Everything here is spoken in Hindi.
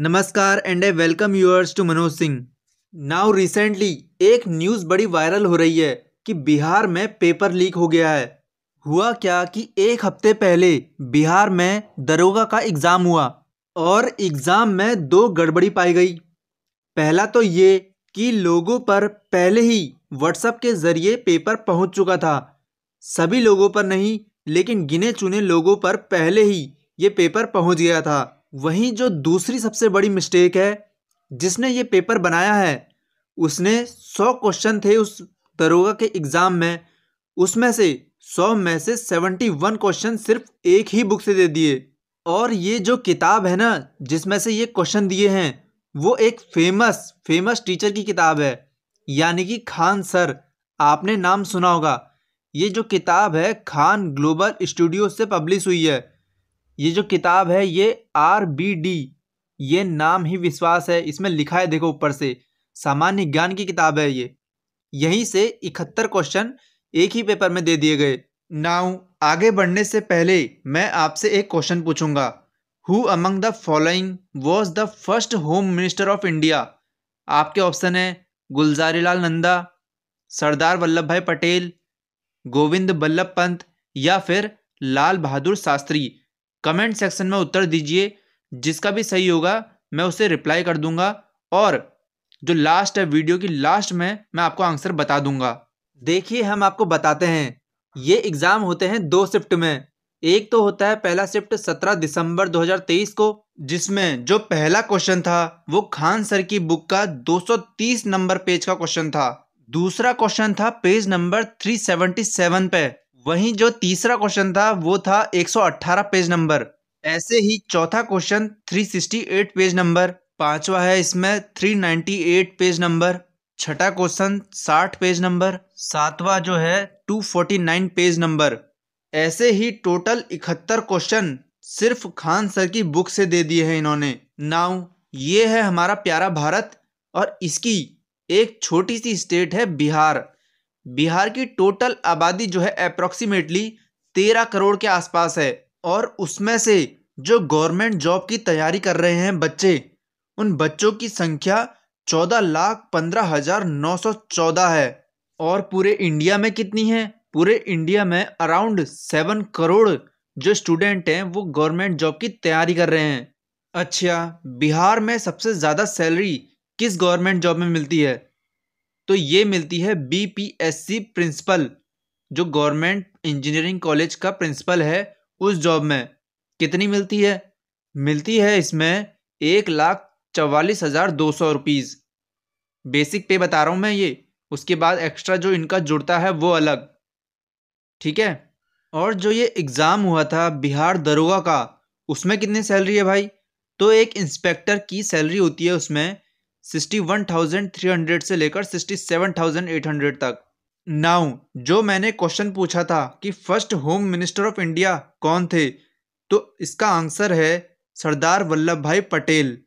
नमस्कार and I welcome yours to Manoj Singh now recently एक न्यूज़ बड़ी वायरल हो रही है कि बिहार में पेपर लीक हो गया है हुआ क्या कि एक हफ्ते पहले बिहार में दरोगा का एग्ज़ाम हुआ और एग्ज़ाम में दो गड़बड़ी पाई गई पहला तो ये कि लोगों पर पहले ही व्हाट्सएप के ज़रिए पेपर पहुंच चुका था सभी लोगों पर नहीं लेकिन गिने चुने लोगों पर पहले ही ये पेपर पहुंच गया था वहीं जो दूसरी सबसे बड़ी मिस्टेक है जिसने ये पेपर बनाया है उसने सौ क्वेश्चन थे उस दरोगा के एग्ज़ाम में उसमें से सौ में से सेवेंटी वन क्वेश्चन सिर्फ एक ही बुक से दे दिए और ये जो किताब है ना जिसमें से ये क्वेश्चन दिए हैं वो एक फेमस फेमस टीचर की किताब है यानी कि खान सर आपने नाम सुना होगा ये जो किताब है खान ग्लोबल स्टूडियो से पब्लिश हुई है ये जो किताब है ये आर बी डी ये नाम ही विश्वास है इसमें लिखा है देखो ऊपर से सामान्य ज्ञान की किताब है ये यहीं से इकहत्तर क्वेश्चन एक ही पेपर में दे दिए गए नाउ आगे बढ़ने से पहले मैं आपसे एक क्वेश्चन पूछूंगा who among the following was the first home minister of India आपके ऑप्शन है गुलजारी लाल नंदा सरदार वल्लभ भाई पटेल गोविंद बल्लभ पंत या फिर लाल बहादुर शास्त्री कमेंट सेक्शन में उत्तर दीजिए जिसका भी सही होगा मैं उसे रिप्लाई कर दूंगा और जो लास्ट है वीडियो की लास्ट में मैं आपको आंसर बता दूंगा देखिए हम आपको बताते हैं ये एग्ज़ाम होते हैं दो शिफ्ट में एक तो होता है पहला शिफ्ट 17 दिसंबर 2023 को जिसमें जो पहला क्वेश्चन था वो खान सर की बुक का 230 नंबर पेज का क्वेश्चन था दूसरा क्वेश्चन था पेज नंबर 377 पे वहीं जो तीसरा क्वेश्चन था वो था 118 पेज नंबर ऐसे ही चौथा क्वेश्चन 368 पेज नंबर पांचवा है इसमें 398 पेज नंबर छठा क्वेश्चन 60 पेज नंबर सातवा जो है 249 पेज नंबर ऐसे ही टोटल इकहत्तर क्वेश्चन सिर्फ खान सर की बुक से दे दिए हैं इन्होंने नाउ ये है हमारा प्यारा भारत और इसकी एक छोटी सी स्टेट है बिहार बिहार की टोटल आबादी जो है अप्रोक्सीमेटली तेरह करोड़ के आसपास है और उसमें से जो गवर्नमेंट जॉब की तैयारी कर रहे हैं बच्चे उन बच्चों की संख्या चौदह लाख पंद्रह हज़ार नौ सौ चौदह है और पूरे इंडिया में कितनी है पूरे इंडिया में अराउंड सेवन करोड़ जो स्टूडेंट हैं वो गवर्नमेंट जॉब की तैयारी कर रहे हैं अच्छा बिहार में सबसे ज़्यादा सैलरी किस गवर्नमेंट जॉब में मिलती है तो ये मिलती है बीपीएससी प्रिंसिपल जो गवर्नमेंट इंजीनियरिंग कॉलेज का प्रिंसिपल है उस जॉब में कितनी मिलती है मिलती है इसमें एक लाख चवालीस हज़ार दो सौ रुपीज़ बेसिक पे बता रहा हूं मैं ये उसके बाद एक्स्ट्रा जो इनका जुड़ता है वो अलग ठीक है और जो ये एग्ज़ाम हुआ था बिहार दरोगा का उसमें कितनी सैलरी है भाई तो एक इंस्पेक्टर की सैलरी होती है उसमें sixty one thousand three hundred से लेकर sixty seven thousand eight hundred तक नाउ जो मैंने क्वेश्चन पूछा था कि first home minister of India कौन थे तो इसका आंसर है सरदार वल्लभ भाई पटेल